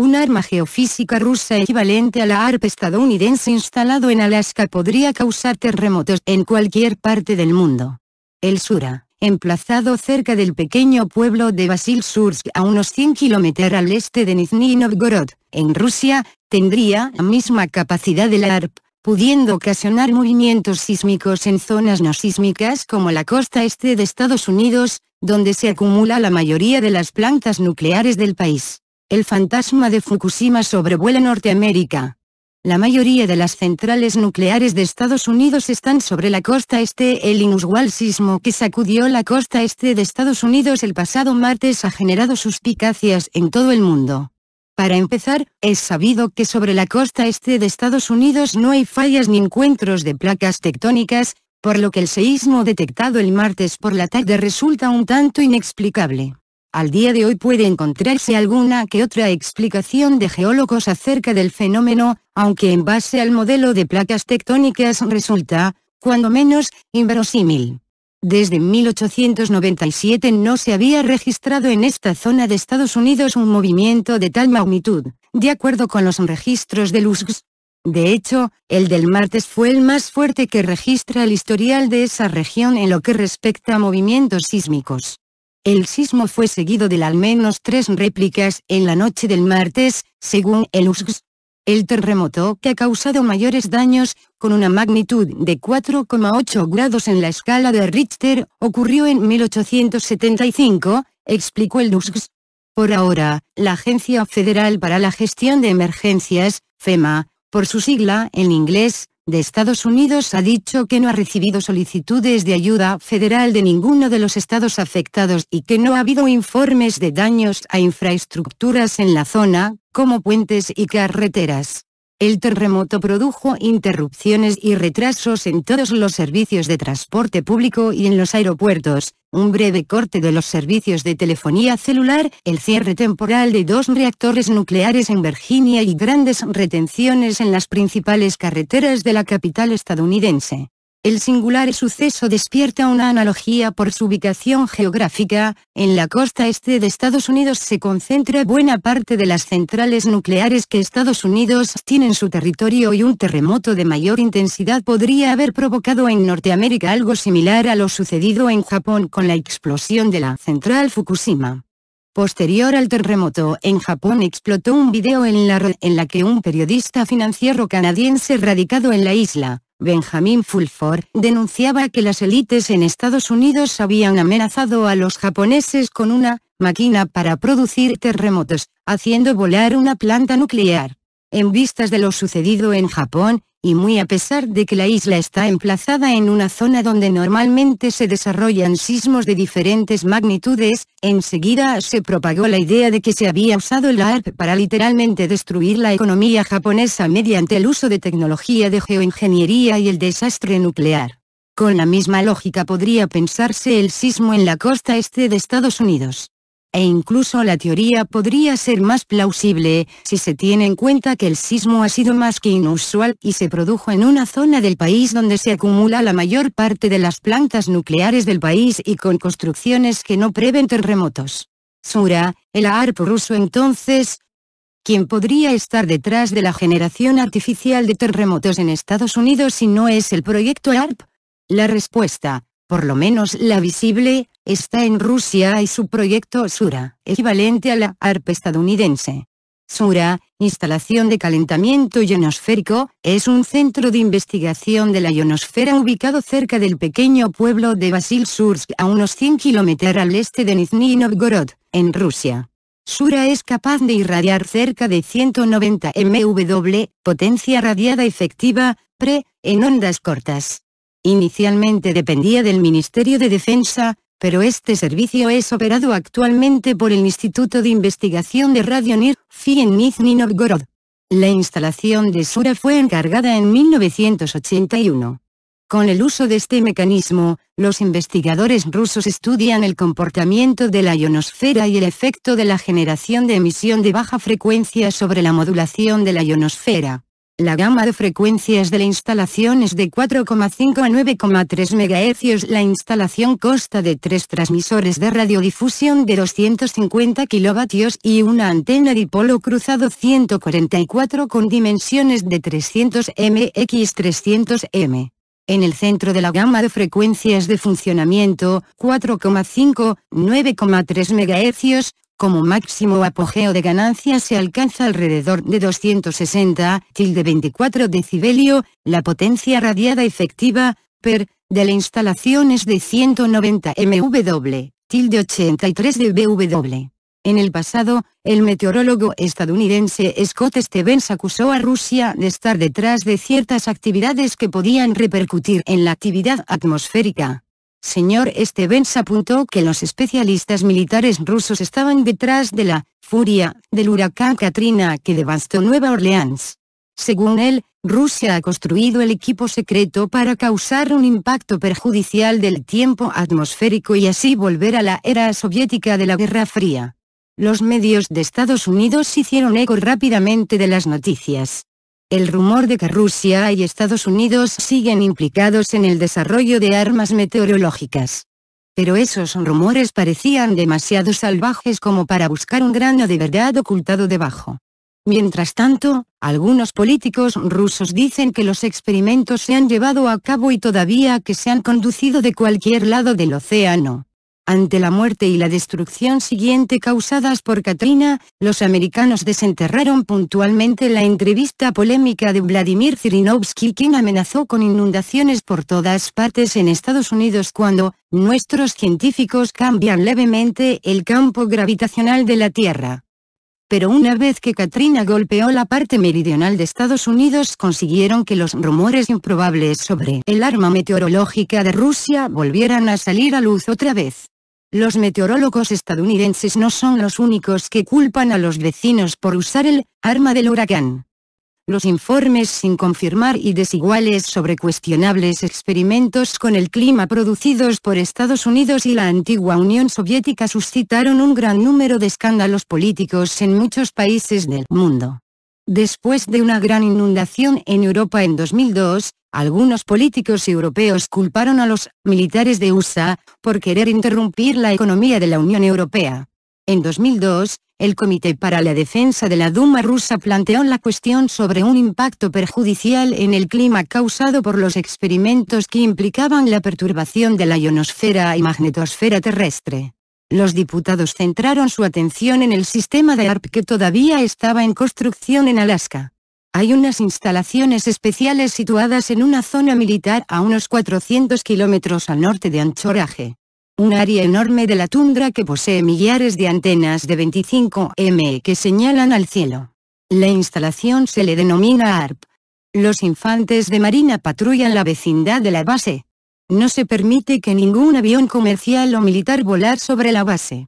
un arma geofísica rusa equivalente a la ARP estadounidense instalado en Alaska podría causar terremotos en cualquier parte del mundo. El Sura, emplazado cerca del pequeño pueblo de Sursk a unos 100 km al este de Nizhny Novgorod, en Rusia, tendría la misma capacidad de la ARP, pudiendo ocasionar movimientos sísmicos en zonas no sísmicas como la costa este de Estados Unidos, donde se acumula la mayoría de las plantas nucleares del país. El fantasma de Fukushima sobrevuela Norteamérica. La mayoría de las centrales nucleares de Estados Unidos están sobre la costa este. El inusual sismo que sacudió la costa este de Estados Unidos el pasado martes ha generado suspicacias en todo el mundo. Para empezar, es sabido que sobre la costa este de Estados Unidos no hay fallas ni encuentros de placas tectónicas, por lo que el seísmo detectado el martes por la tarde resulta un tanto inexplicable. Al día de hoy puede encontrarse alguna que otra explicación de geólogos acerca del fenómeno, aunque en base al modelo de placas tectónicas resulta, cuando menos, inverosímil. Desde 1897 no se había registrado en esta zona de Estados Unidos un movimiento de tal magnitud, de acuerdo con los registros de USGS. De hecho, el del martes fue el más fuerte que registra el historial de esa región en lo que respecta a movimientos sísmicos. El sismo fue seguido de al menos tres réplicas en la noche del martes, según el USGS. El terremoto que ha causado mayores daños, con una magnitud de 4,8 grados en la escala de Richter, ocurrió en 1875, explicó el USGS. Por ahora, la Agencia Federal para la Gestión de Emergencias, FEMA, por su sigla en inglés, de Estados Unidos ha dicho que no ha recibido solicitudes de ayuda federal de ninguno de los estados afectados y que no ha habido informes de daños a infraestructuras en la zona, como puentes y carreteras. El terremoto produjo interrupciones y retrasos en todos los servicios de transporte público y en los aeropuertos, un breve corte de los servicios de telefonía celular, el cierre temporal de dos reactores nucleares en Virginia y grandes retenciones en las principales carreteras de la capital estadounidense. El singular suceso despierta una analogía por su ubicación geográfica, en la costa este de Estados Unidos se concentra buena parte de las centrales nucleares que Estados Unidos tiene en su territorio y un terremoto de mayor intensidad podría haber provocado en Norteamérica algo similar a lo sucedido en Japón con la explosión de la central Fukushima. Posterior al terremoto en Japón explotó un video en la red en la que un periodista financiero canadiense radicado en la isla, Benjamin Fulford, denunciaba que las élites en Estados Unidos habían amenazado a los japoneses con una máquina para producir terremotos, haciendo volar una planta nuclear en vistas de lo sucedido en Japón, y muy a pesar de que la isla está emplazada en una zona donde normalmente se desarrollan sismos de diferentes magnitudes, enseguida se propagó la idea de que se había usado el ARP para literalmente destruir la economía japonesa mediante el uso de tecnología de geoingeniería y el desastre nuclear. Con la misma lógica podría pensarse el sismo en la costa este de Estados Unidos e incluso la teoría podría ser más plausible, si se tiene en cuenta que el sismo ha sido más que inusual y se produjo en una zona del país donde se acumula la mayor parte de las plantas nucleares del país y con construcciones que no preven terremotos. Sura, el ARP ruso entonces, ¿Quién podría estar detrás de la generación artificial de terremotos en Estados Unidos si no es el proyecto ARP? La respuesta, por lo menos la visible, está en Rusia y su proyecto Sura, equivalente a la ARP estadounidense. Sura, instalación de calentamiento ionosférico, es un centro de investigación de la ionosfera ubicado cerca del pequeño pueblo de Basil-sursk, a unos 100 km al este de Nizhny Novgorod, en Rusia. Sura es capaz de irradiar cerca de 190 MW, potencia radiada efectiva, pre, en ondas cortas. Inicialmente dependía del Ministerio de Defensa, pero este servicio es operado actualmente por el Instituto de Investigación de Radio NIR-FI en Nizhny Novgorod. La instalación de Sura fue encargada en 1981. Con el uso de este mecanismo, los investigadores rusos estudian el comportamiento de la ionosfera y el efecto de la generación de emisión de baja frecuencia sobre la modulación de la ionosfera. La gama de frecuencias de la instalación es de 4,5 a 9,3 MHz. La instalación consta de tres transmisores de radiodifusión de 250 kW y una antena dipolo cruzado 144 con dimensiones de 300 mx 300 M. En el centro de la gama de frecuencias de funcionamiento, 4,5, 9,3 MHz, como máximo apogeo de ganancia se alcanza alrededor de 260, tilde 24 decibelio, la potencia radiada efectiva, per, de la instalación es de 190 MW, tilde 83 dBW. En el pasado, el meteorólogo estadounidense Scott Stevens acusó a Rusia de estar detrás de ciertas actividades que podían repercutir en la actividad atmosférica señor Stevens apuntó que los especialistas militares rusos estaban detrás de la furia del huracán Katrina que devastó Nueva Orleans. Según él, Rusia ha construido el equipo secreto para causar un impacto perjudicial del tiempo atmosférico y así volver a la era soviética de la Guerra Fría. Los medios de Estados Unidos hicieron eco rápidamente de las noticias. El rumor de que Rusia y Estados Unidos siguen implicados en el desarrollo de armas meteorológicas. Pero esos rumores parecían demasiado salvajes como para buscar un grano de verdad ocultado debajo. Mientras tanto, algunos políticos rusos dicen que los experimentos se han llevado a cabo y todavía que se han conducido de cualquier lado del océano. Ante la muerte y la destrucción siguiente causadas por Katrina, los americanos desenterraron puntualmente la entrevista polémica de Vladimir Zirinovsky quien amenazó con inundaciones por todas partes en Estados Unidos cuando, nuestros científicos cambian levemente el campo gravitacional de la Tierra pero una vez que Katrina golpeó la parte meridional de Estados Unidos consiguieron que los rumores improbables sobre el arma meteorológica de Rusia volvieran a salir a luz otra vez. Los meteorólogos estadounidenses no son los únicos que culpan a los vecinos por usar el arma del huracán. Los informes sin confirmar y desiguales sobre cuestionables experimentos con el clima producidos por Estados Unidos y la antigua Unión Soviética suscitaron un gran número de escándalos políticos en muchos países del mundo. Después de una gran inundación en Europa en 2002, algunos políticos europeos culparon a los militares de USA por querer interrumpir la economía de la Unión Europea. En 2002, el Comité para la Defensa de la Duma rusa planteó la cuestión sobre un impacto perjudicial en el clima causado por los experimentos que implicaban la perturbación de la ionosfera y magnetosfera terrestre. Los diputados centraron su atención en el sistema de ARP que todavía estaba en construcción en Alaska. Hay unas instalaciones especiales situadas en una zona militar a unos 400 kilómetros al norte de Anchorage. Un área enorme de la tundra que posee millares de antenas de 25 m que señalan al cielo. La instalación se le denomina ARP. Los infantes de marina patrullan la vecindad de la base. No se permite que ningún avión comercial o militar volar sobre la base.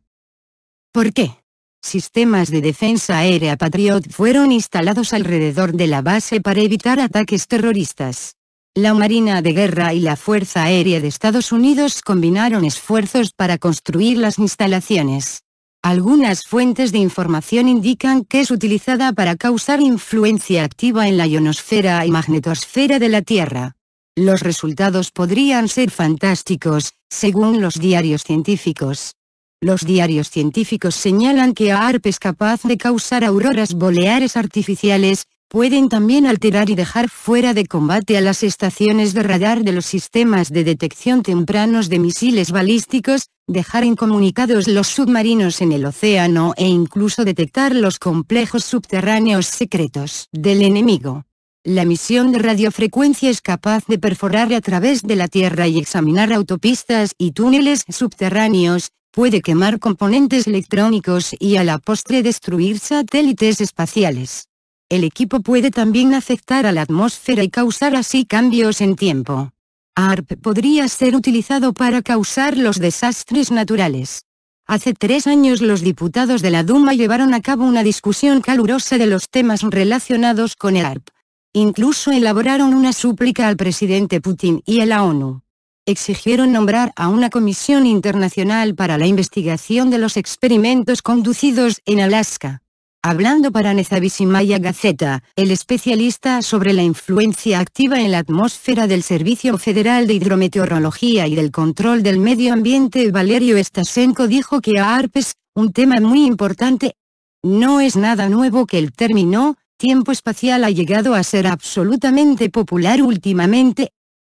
¿Por qué? Sistemas de defensa aérea Patriot fueron instalados alrededor de la base para evitar ataques terroristas. La Marina de Guerra y la Fuerza Aérea de Estados Unidos combinaron esfuerzos para construir las instalaciones. Algunas fuentes de información indican que es utilizada para causar influencia activa en la ionosfera y magnetosfera de la Tierra. Los resultados podrían ser fantásticos, según los diarios científicos. Los diarios científicos señalan que AARP es capaz de causar auroras boleares artificiales, pueden también alterar y dejar fuera de combate a las estaciones de radar de los sistemas de detección tempranos de misiles balísticos, dejar incomunicados los submarinos en el océano e incluso detectar los complejos subterráneos secretos del enemigo. La misión de radiofrecuencia es capaz de perforar a través de la Tierra y examinar autopistas y túneles subterráneos, puede quemar componentes electrónicos y a la postre destruir satélites espaciales. El equipo puede también afectar a la atmósfera y causar así cambios en tiempo. ARP podría ser utilizado para causar los desastres naturales. Hace tres años los diputados de la Duma llevaron a cabo una discusión calurosa de los temas relacionados con el ARP. Incluso elaboraron una súplica al presidente Putin y a la ONU. Exigieron nombrar a una comisión internacional para la investigación de los experimentos conducidos en Alaska. Hablando para Nezavisimaya Gazeta, el especialista sobre la influencia activa en la atmósfera del Servicio Federal de Hidrometeorología y del Control del Medio Ambiente Valerio Stasenko dijo que a ARPES, un tema muy importante, no es nada nuevo que el término, tiempo espacial ha llegado a ser absolutamente popular últimamente.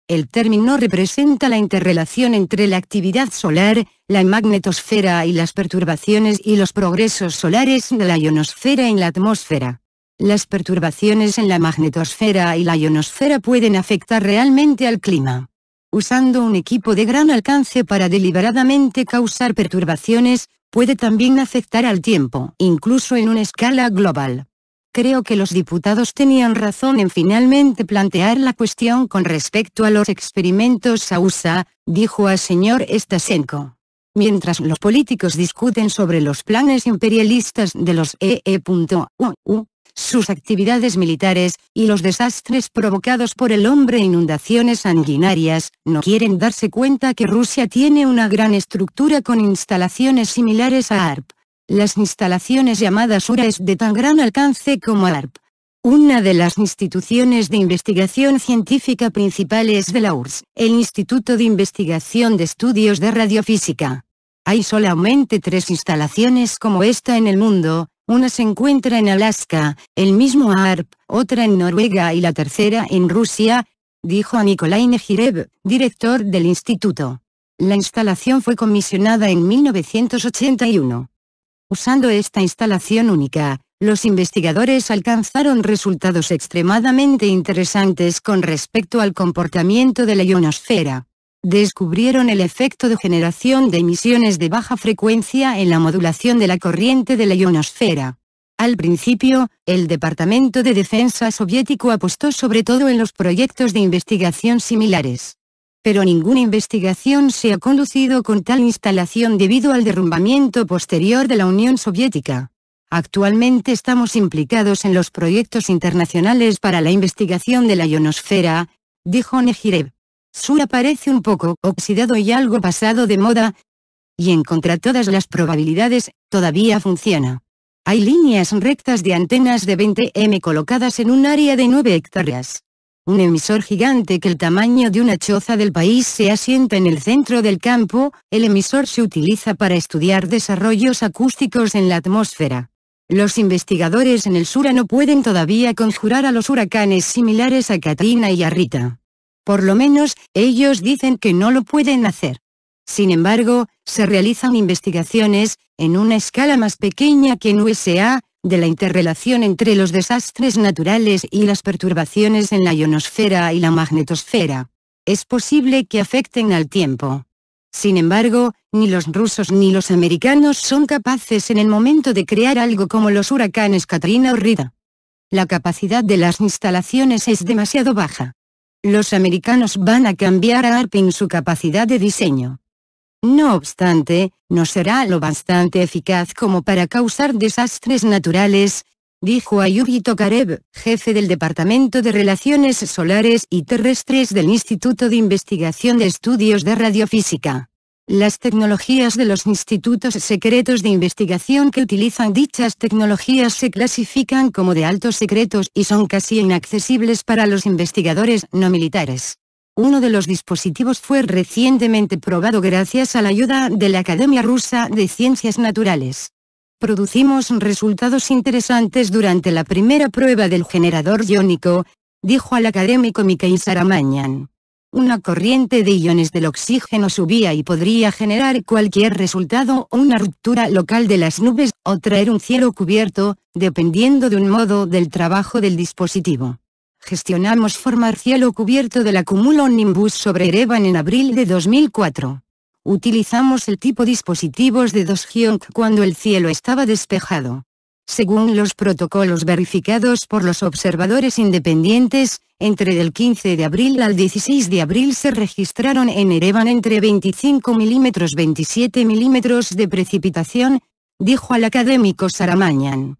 El término representa la interrelación entre la actividad solar, la magnetosfera y las perturbaciones y los progresos solares de la ionosfera en la atmósfera. Las perturbaciones en la magnetosfera y la ionosfera pueden afectar realmente al clima. Usando un equipo de gran alcance para deliberadamente causar perturbaciones, puede también afectar al tiempo, incluso en una escala global. Creo que los diputados tenían razón en finalmente plantear la cuestión con respecto a los experimentos a USA, dijo al señor Stasenko mientras los políticos discuten sobre los planes imperialistas de los EE.UU, sus actividades militares, y los desastres provocados por el hombre e inundaciones sanguinarias, no quieren darse cuenta que Rusia tiene una gran estructura con instalaciones similares a ARP. Las instalaciones llamadas URA es de tan gran alcance como ARP. Una de las instituciones de investigación científica principales de la URSS, el Instituto de Investigación de Estudios de Radiofísica. Hay solamente tres instalaciones como esta en el mundo, una se encuentra en Alaska, el mismo ARP, otra en Noruega y la tercera en Rusia, dijo a Nikolai Nejirev, director del instituto. La instalación fue comisionada en 1981. Usando esta instalación única, los investigadores alcanzaron resultados extremadamente interesantes con respecto al comportamiento de la ionosfera. Descubrieron el efecto de generación de emisiones de baja frecuencia en la modulación de la corriente de la ionosfera. Al principio, el Departamento de Defensa soviético apostó sobre todo en los proyectos de investigación similares pero ninguna investigación se ha conducido con tal instalación debido al derrumbamiento posterior de la Unión Soviética. Actualmente estamos implicados en los proyectos internacionales para la investigación de la ionosfera, dijo Negirev. Sur aparece un poco oxidado y algo pasado de moda, y en contra todas las probabilidades, todavía funciona. Hay líneas rectas de antenas de 20 m colocadas en un área de 9 hectáreas un emisor gigante que el tamaño de una choza del país se asienta en el centro del campo, el emisor se utiliza para estudiar desarrollos acústicos en la atmósfera. Los investigadores en el Sura no pueden todavía conjurar a los huracanes similares a Katrina y a Rita. Por lo menos, ellos dicen que no lo pueden hacer. Sin embargo, se realizan investigaciones, en una escala más pequeña que en USA, de la interrelación entre los desastres naturales y las perturbaciones en la ionosfera y la magnetosfera. Es posible que afecten al tiempo. Sin embargo, ni los rusos ni los americanos son capaces en el momento de crear algo como los huracanes Katrina o Rita. La capacidad de las instalaciones es demasiado baja. Los americanos van a cambiar a ARPIN su capacidad de diseño no obstante, no será lo bastante eficaz como para causar desastres naturales, dijo Ayubi Tokarev, jefe del Departamento de Relaciones Solares y Terrestres del Instituto de Investigación de Estudios de Radiofísica. Las tecnologías de los institutos secretos de investigación que utilizan dichas tecnologías se clasifican como de altos secretos y son casi inaccesibles para los investigadores no militares. Uno de los dispositivos fue recientemente probado gracias a la ayuda de la Academia Rusa de Ciencias Naturales. Producimos resultados interesantes durante la primera prueba del generador iónico, dijo al académico Mikhail Saramanyan. Una corriente de iones del oxígeno subía y podría generar cualquier resultado o una ruptura local de las nubes o traer un cielo cubierto, dependiendo de un modo del trabajo del dispositivo gestionamos formar cielo cubierto del acumulo Nimbus sobre Erevan en abril de 2004. Utilizamos el tipo dispositivos de Dosgiong cuando el cielo estaba despejado. Según los protocolos verificados por los observadores independientes, entre el 15 de abril al 16 de abril se registraron en Erevan entre 25 milímetros 27 milímetros de precipitación, dijo al académico Saramañan.